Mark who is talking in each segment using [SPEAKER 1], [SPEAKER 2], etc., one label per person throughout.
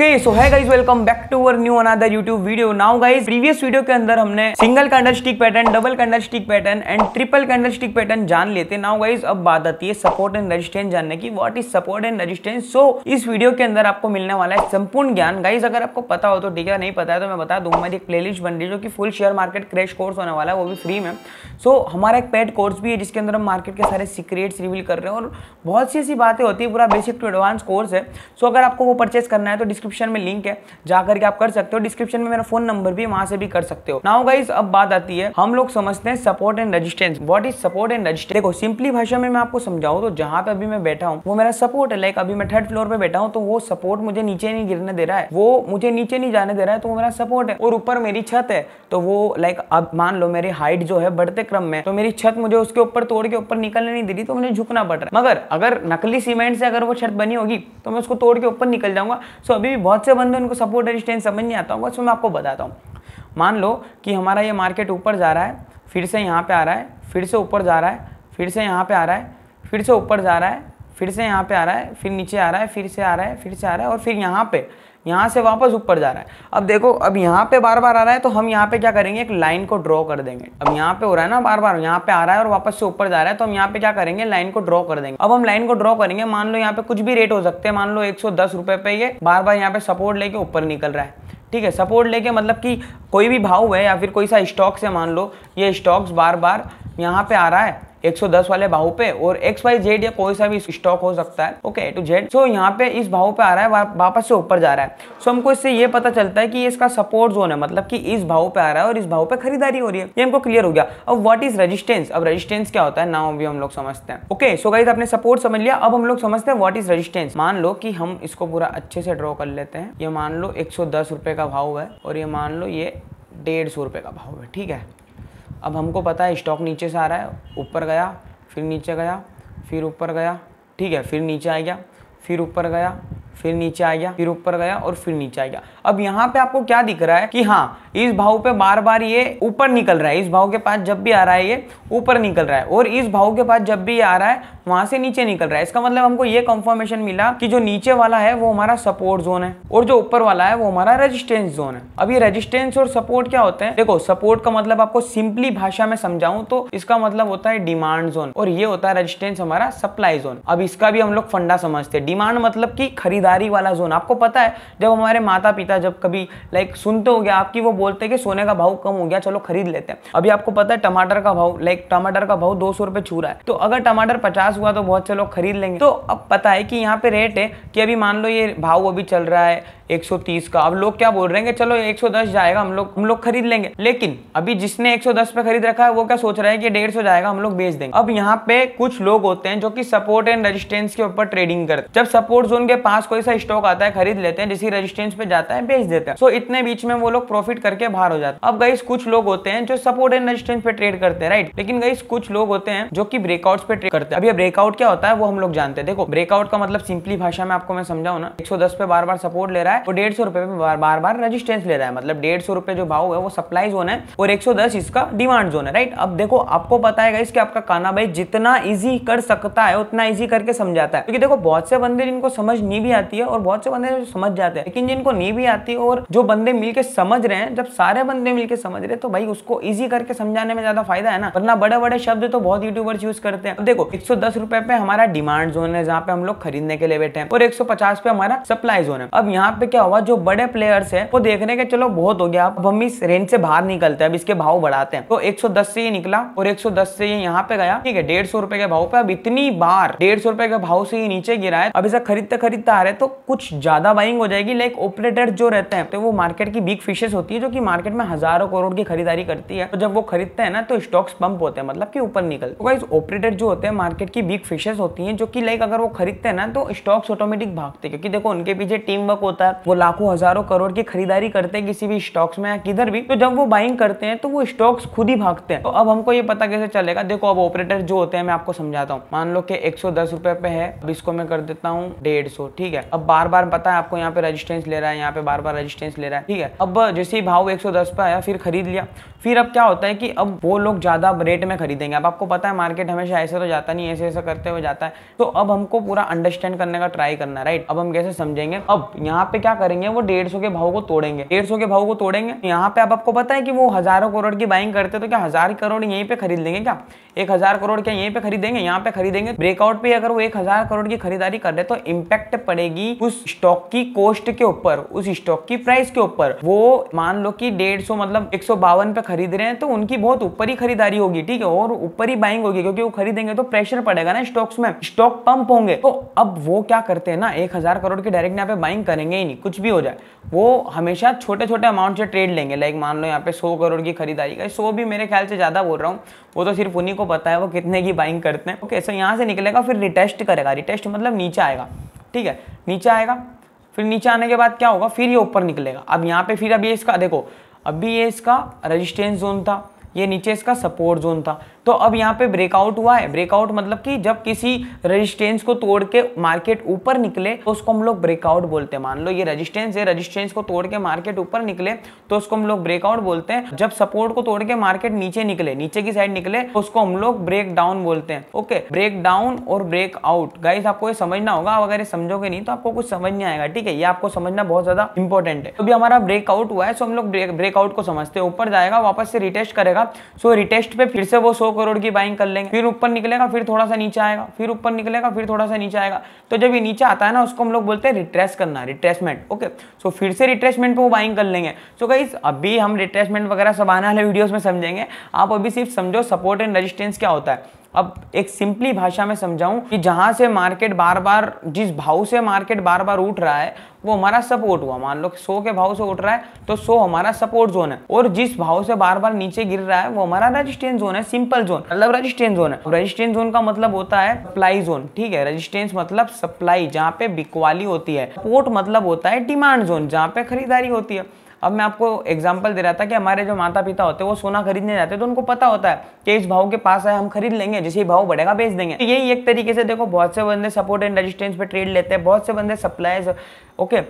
[SPEAKER 1] okay so hey guys welcome back to our new another YouTube video now guys previous video के अंदर हमने single candle stick pattern double candle stick pattern and triple candle stick pattern जान लेते now guys अब बात आती है support and resistance जानने की what is support and resistance so इस वीडियो के अंदर आपको मिलने वाला है संपूर्ण ज्ञान गाइज अगर आपको पता हो तो ठीक है नहीं पता है तो मैं बता दूंगा मेरी एक लिस्ट बन रही है जो कि full share market crash course होने वाला है वो भी फ्री में सो so, हमारा एक पेड कोर्स भी है जिसके अंदर हम मार्केट के सारे सीक्रेट्स रिवील कर रहे हैं और बहुत सी ऐसी बातें होती है पूरा बेसिक टू एडवांस कोर्स है सो अगर आपको वो परचेस करना है तो डिस्क्रिप डिस्क्रिप्शन में लिंक है जाकर के आप कर सकते हो डिस्क्रिप्शन में मेरा फोन नंबर भी वहां से भी कर सकते हो नाउ गाइज अब बात आती है हम लोग समझते हैं support and resistance what is support and resistance देखो सिंपली भाषा में मैं आपको समझाऊँ तो जहां पे अभी मैं बैठा हूँ वो मेरा सपोर्ट है लाइक अभी मैं थर्ड फ्लोर पे बैठा हूँ तो वो सपोर्ट मुझे नीचे नहीं गिरने दे रहा है वो मुझे नीचे नहीं जाने दे रहा है तो वो मेरा सपोर्ट है और ऊपर मेरी छत है तो वो लाइक अब मान लो मेरी हाइट जो है बढ़ते क्रम में तो मेरी छत मुझे उसके ऊपर तोड़ के ऊपर निकलने नहीं दे रही तो मुझे झुकना पड़ रहा है मगर अगर नकली सीमेंट से अगर वो छत बनी होगी तो मैं उसको तोड़ के ऊपर निकल जाऊंगा सो अभी भी बहुत से बंदे उनको सपोर्ट रेजिस्टेंस समझ नहीं आता होगा उसमें मैं आपको बताता हूँ मान लो कि हमारा ये मार्केट ऊपर जा रहा है फिर से यहाँ पे आ रहा है फिर से ऊपर जा रहा है फिर से यहाँ पे आ रहा है फिर से ऊपर जा रहा है फिर से यहाँ पे आ रहा है फिर नीचे आ रहा है फिर से आ रहा है फिर से आ रहा है और फिर यहाँ पे यहाँ से वापस ऊपर जा रहा है अब देखो अब यहाँ पे बार बार आ रहा है तो हम यहाँ पे क्या करेंगे एक लाइन को ड्रॉ कर देंगे अब यहाँ पे हो रहा है ना बार बार यहाँ पे आ रहा है और वापस से ऊपर जा रहा है तो हम यहाँ पे क्या करेंगे लाइन को ड्रॉ कर देंगे अब हम लाइन को ड्रॉ करेंगे मान लो यहाँ पे कुछ भी रेट हो सकते हैं मान लो एक रुपए पे ये बार बार यहाँ पे सपोर्ट लेके ऊपर निकल रहा है ठीक है सपोर्ट लेके मतलब कि कोई भी भाव है या फिर कोई सा स्टॉक्स है मान लो ये स्टॉक्स बार बार यहाँ पे आ रहा है 110 वाले भाव पे और एक्स वाई जेड या कोई सा भी स्टॉक हो सकता है ओके टू जेड सो यहाँ पे इस भाव पे आ रहा है वापस से ऊपर जा रहा है सो so, हमको इससे ये पता चलता है कि इसका सपोर्ट जोन है मतलब कि इस भाव पे आ रहा है और इस भाव पे खरीदारी हो रही है ये हमको क्लियर हो गया अब व्हाट इज रजिस्टेंस अब रजिस्टेंस क्या होता है नाउ भी हम लोग समझते हैं ओके सो गाइस आपने सपोर्ट समझ लिया अब हम लोग समझते हैं व्हाट इज रजिस्टेंस मान लो कि हम इसको पूरा अच्छे से ड्रॉ कर लेते हैं ये मान लो एक का भाव है और ये मान लो ये डेढ़ सौ रुपये का भाव है ठीक है अब हमको पता है स्टॉक नीचे से आ रहा है ऊपर गया फिर नीचे गया फिर ऊपर गया ठीक है फिर नीचे आ गया फिर ऊपर गया फिर नीचे आ गया फिर ऊपर गया और फिर नीचे आ गया अब यहाँ पे आपको क्या दिख रहा है कि हाँ इस भाव पे बार बार ये ऊपर निकल रहा है इस भाव के पास जब भी आ रहा है ये ऊपर निकल रहा है और इस भाव के पास जब भी आ रहा है वहां से नीचे निकल रहा है इसका मतलब हमको ये कंफर्मेशन मिला कि जो नीचे वाला है वो हमारा सपोर्ट जोन है और जो ऊपर वाला है वो हमारा रेजिस्टेंस जोन है अब ये रेजिस्टेंस और सपोर्ट क्या होते हैं देखो सपोर्ट का मतलब आपको सिंपली भाषा में समझाऊं तो इसका मतलब होता है डिमांड जोन और ये होता है रेजिस्टेंस हमारा सप्लाई जोन अब इसका भी हम लोग फंडा समझते हैं डिमांड मतलब की खरीदार खुदगर्जारी वाला जोन आपको पता है जब हमारे माता पिता जब कभी लाइक सुनते हो गया आपकी वो बोलते हैं कि सोने का भाव कम हो गया चलो खरीद लेते हैं अभी आपको पता है टमाटर का भाव लाइक टमाटर का भाव दो सौ रुपए छू रहा है तो अगर टमाटर पचास हुआ तो बहुत से लोग खरीद लेंगे तो अब पता है कि यहाँ पे रेट है कि अभी मान लो ये भाव अभी चल रहा है 130 का अब लोग क्या बोल रहे हैं चलो 110 जाएगा हम लोग हम लोग खरीद लेंगे लेकिन अभी जिसने 110 पे खरीद रखा है वो क्या सोच रहा है कि 150 जाएगा हम लोग बेच देंगे अब यहाँ पे कुछ लोग होते हैं जो कि सपोर्ट एंड रेजिस्टेंस के ऊपर ट्रेडिंग करते जब सपोर्ट जोन के पास कोई सा स्टॉक आता है खरीद लेते हैं जिसकी रजिस्टेंस पे जाता है बेच देते हैं सो इतने बीच में वो लोग प्रॉफिट करके बाहर हो जाते हैं अब गई कुछ लोग होते हैं जो सपोर्ट एंड रजिस्टेंस पे ट्रेड करते हैं राइट लेकिन गई कुछ लोग होते हैं जो की ब्रेकआउट पे ट्रेड करते हैं अभी ब्रेकआउट क्या होता है वो हम लोग जानते हैं देखो ब्रेकआउट का मतलब सिंपली भाषा में आपको मैं समझाऊ ना एक पे बार बार सपोर्ट ले रहा है है वो डेढ़ सौ रुपए में बार बार बार रजिस्टेंस ले रहा है मतलब डेढ़ सौ रुपए जो भाव है वो सप्लाई जोन है और एक सौ दस इसका डिमांड जोन है राइट अब देखो आपको पता है इसके आपका काना भाई जितना इजी कर सकता है उतना इजी करके समझाता है क्योंकि देखो बहुत से बंदे जिनको समझ नहीं भी आती है और बहुत से बंदे समझ जाते हैं लेकिन जिनको नहीं भी आती है और जो बंदे मिलकर समझ रहे हैं जब सारे बंदे मिलकर समझ रहे तो भाई उसको इजी करके समझाने में ज्यादा फायदा है ना वरना बड़े बड़े शब्द तो बहुत यूट्यूबर्स यूज करते हैं देखो एक पे हमारा डिमांड जोन है जहाँ पे हम लोग खरीदने के लिए बैठे हैं और एक पे हमारा सप्लाई जोन है अब यहाँ पे क्या हुआ जो बड़े प्लेयर्स है वो देखने के चलो बहुत हो गया अब हम इस रेंज से बाहर निकलते हैं अब इसके भाव बढ़ाते हैं तो एक से ये निकला और एक से ये यहाँ पे गया ठीक है डेढ़ सौ रुपए के भाव पे अब इतनी बार डेढ़ सौ के भाव से ये नीचे गिरा है अब इसे खरीदते खरीदते आ रहे तो कुछ ज्यादा बाइंग हो जाएगी लाइक ऑपरेटर जो रहते हैं तो वो मार्केट की बिग फिशेस होती है जो की मार्केट में हजारों करोड़ की खरीदारी करती है तो जब वो खरीदते हैं ना तो स्टॉक्स पंप होते हैं मतलब की ऊपर निकलते तो ऑपरेटर जो होते हैं मार्केट की बिग फिशेस होती है जो की लाइक अगर वो खरीदते हैं ना तो स्टॉक्स ऑटोमेटिक भागते क्योंकि देखो उनके पीछे टीम वर्क होता है वो लाखों हज़ारों करोड़ की खरीदारी करते हैं किसी भी स्टॉक्स में या किधर भी तो जब वो बाइंग करते हैं तो वो स्टॉक्स खुद ही भागते हैं तो अब हमको ये पता कैसे चलेगा देखो अब ऑपरेटर जो होते हैं मैं आपको समझाता हूँ मान लो कि एक पे है अब इसको मैं कर देता हूँ डेढ़ ठीक है अब बार बार पता है आपको यहाँ पे रजिस्टेंस ले रहा है यहाँ पे बार बार रजिस्टेंस ले रहा है ठीक है अब जैसे ही भाव एक पे आया फिर खरीद लिया फिर अब क्या होता है कि अब वो लोग ज़्यादा रेट में खरीदेंगे अब आपको पता है मार्केट हमेशा ऐसे तो जाता नहीं ऐसे ऐसे करते हुए जाता है तो अब हमको पूरा अंडरस्टैंड करने का ट्राई करना राइट अब हम कैसे समझेंगे अब यहाँ पे क्या करेंगे वो डेढ़ सौ के भाव को तोड़ेंगे डेढ़ सौ के भाव को तोड़ेंगे यहाँ पे अब आपको पता है कि वो हजारों करोड़ की बाइंग करते तो क्या हजार करोड़ यहीं पे खरीद लेंगे क्या एक हजार करोड़ क्या यहीं पे खरीदेंगे यहाँ पे खरीदेंगे ब्रेकआउट पे अगर वो एक हजार करोड़ की खरीदारी कर रहे तो इम्पैक्ट पड़ेगी उस स्टॉक की कॉस्ट के ऊपर उस स्टॉक की प्राइस के ऊपर वो मान लो कि डेढ़ सौ मतलब एक सौ बावन पे खरीद रहे हैं तो उनकी बहुत ऊपर ही खरीदारी होगी ठीक है और ऊपर ही बाइंग होगी क्योंकि वो खरीदेंगे तो प्रेशर पड़ेगा ना स्टॉक्स में स्टॉक पंप होंगे तो अब वो क्या करते हैं ना एक हजार करोड़ की डायरेक्ट यहाँ पे बाइंग करेंगे नहीं कुछ भी हो जाए वो हमेशा छोटे छोटे अमाउंट से ट्रेड लेंगे लाइक मान लो यहाँ पे सौ करोड़ की खरीदारी का सौ भी मेरे ख्याल से ज़्यादा बोल रहा हूँ वो तो सिर्फ उन्हीं को पता है वो कितने की बाइंग करते हैं ओके सो यहाँ से निकलेगा फिर रिटेस्ट करेगा रिटेस्ट मतलब नीचे आएगा ठीक है नीचे आएगा फिर नीचे आने के बाद क्या होगा फिर ये ऊपर निकलेगा अब यहाँ पर फिर अभी इसका देखो अभी ये इसका रजिस्टेंस जोन था ये नीचे इसका सपोर्ट जोन था तो अब यहाँ पे ब्रेकआउट हुआ है ब्रेकआउट मतलब कि जब किसी रेजिस्टेंस को तोड़ के मार्केट ऊपर निकले तो उसको हम लोग ब्रेकआउट बोलते हैं मान लो ये रेजिस्टेंस है रेजिस्टेंस को तोड़ के मार्केट ऊपर निकले तो उसको हम लोग ब्रेकआउट बोलते हैं जब सपोर्ट को तोड़ के मार्केट नीचे निकले नीचे की साइड निकले तो उसको हम लोग ब्रेक डाउन बोलते हैं ओके ब्रेक डाउन और ब्रेक आउट आपको ये समझना होगा अगर ये समझोगे नहीं तो आपको कुछ समझ नहीं आएगा ठीक है ये आपको समझना बहुत ज्यादा इंपॉर्टेंट है तो अभी तो हमारा ब्रेकआउट हुआ है सो हम लोग ब्रेकआउट को समझते हैं ऊपर जाएगा वापस से रिटेस्ट करेगा सो रिटेस्ट पे फिर से वो शो करोड़ की बाइंग कर लेंगे फिर ऊपर निकलेगा फिर थोड़ा सा नीचे आएगा फिर ऊपर निकलेगा फिर थोड़ा सा नीचे आएगा तो जब ये नीचे आता है ना उसको हम लोग बोलते हैं रिट्रेस करना रिट्रेसमेंट ओके सो फिर से रिट्रेसमेंट पर वो बाइंग कर लेंगे सो so, अभी हम रिट्रेसमेंट वगैरह सब आने वाले वीडियोज़ में समझेंगे आप अभी सिर्फ समझो सपोर्ट एंड रजिस्टेंस क्या होता है अब एक सिंपली भाषा में समझाऊं कि जहां से मार्केट बार बार जिस भाव से मार्केट बार बार उठ रहा है वो हमारा सपोर्ट हुआ मान लो सो के भाव से उठ रहा है तो सो हमारा सपोर्ट जोन है और जिस भाव से बार बार नीचे गिर रहा है वो हमारा रेजिस्टेंस जोन है सिंपल जोन मतलब रेजिस्टेंस जोन है रेजिस्टेंस जोन का मतलब होता है सप्लाई जोन ठीक है रेजिस्टेंस मतलब सप्लाई जहाँ पे बिकवाली होती है सपोर्ट मतलब होता है डिमांड जोन जहाँ पे खरीदारी होती है अब मैं आपको एग्जाम्पल दे रहा था कि हमारे जो माता पिता होते हैं वो सोना खरीदने जाते हैं तो उनको पता होता है कि इस भाव के पास आए हम खरीद लेंगे जिसे भाव बढ़ेगा बेच देंगे तो यही एक तरीके से देखो बहुत से बंदे सपोर्ट एंड रजिस्टेंस पे ट्रेड लेते हैं बहुत से बंदे सप्लाइज ओके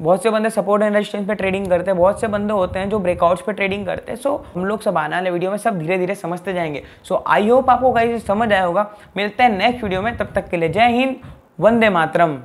[SPEAKER 1] बहुत से बंदे सपोर्ट एंड रजिस्टेंस पे ट्रेडिंग करते हैं बहुत से बंदे होते हैं जो ब्रेकआउट्स पे ट्रेडिंग करते हैं सो so, हम लोग सब आने वाले वीडियो में सब धीरे धीरे समझते जाएंगे सो आई होप आपको कहीं समझ आया होगा मिलते हैं नेक्स्ट वीडियो में तब तक के लिए जय हिंद वंदे मातरम